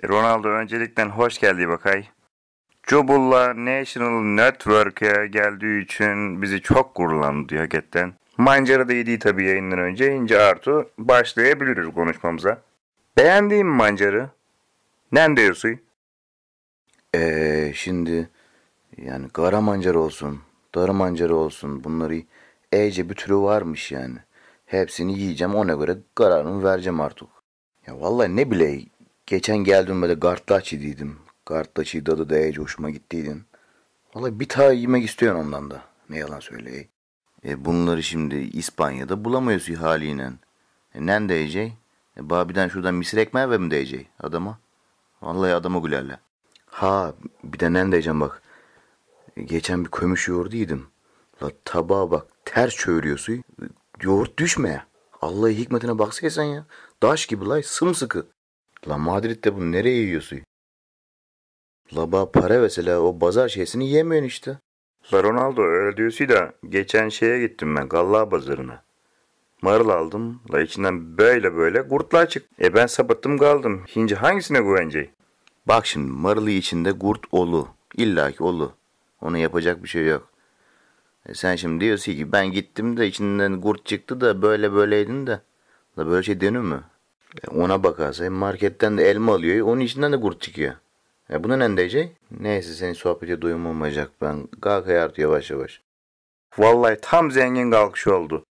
E, Ronaldo öncelikten hoş geldi Bakay. Cubulla National Network'e geldiği için bizi çok gururlandı hakikaten. Mancara da yediği tabii yayından önce ince artı başlayabiliriz konuşmamıza. Beğendiğim mancarı. Ne diyorsun? Eee şimdi yani kara mancarı olsun, darı mancarı olsun bunları iyice bir türü varmış yani. Hepsini yiyeceğim ona göre kararımı vereceğim artık. Ya vallahi ne bileyim. Geçen geldim böyle gartlaçı dedim. Gartlaçı dadı da ece hoşuma gittiydin. Valla bir daha yemek istiyorsun ondan da. Ne yalan söyleyeyim. E bunları şimdi İspanya'da bulamıyorsun haliyle. E nen diyecek? E babiden şuradan misir ekmeği ver mi diyecek adama? Vallahi adama gülerle. Ha bir de nen diyeceğim bak. E, geçen bir kömüş yoğurdu yedim. La tabağa bak ter çeviriyor suyu. E, yoğurt düşme. Allah'ı hikmetine baksaysan ya. Daş gibi lay sımsıkı. La Madrid'de bunu nereye yiyorsun? Laba para mesela o bazar şeysini yemiyorsun işte. La Ronaldo öyle diyorsun da geçen şeye gittim ben Galla pazarına. Marıl aldım. La içinden böyle böyle kurtlar çıktı. E ben sapıttım kaldım. Hinci hangisine güveneceğim? Bak şimdi marılı içinde kurt olu. İlla ki olu. ona yapacak bir şey yok. E sen şimdi diyorsun ki ben gittim de içinden kurt çıktı da böyle böyleydin de. La böyle şey dönür mü? Ona bakarsa marketten de elma alıyor. Onun içinden de kurt çıkıyor. Ya e, buna ne diyecek? Neyse senin sohbete doyum ben. Kalk artık yavaş yavaş. Vallahi tam zengin kalkışı oldu.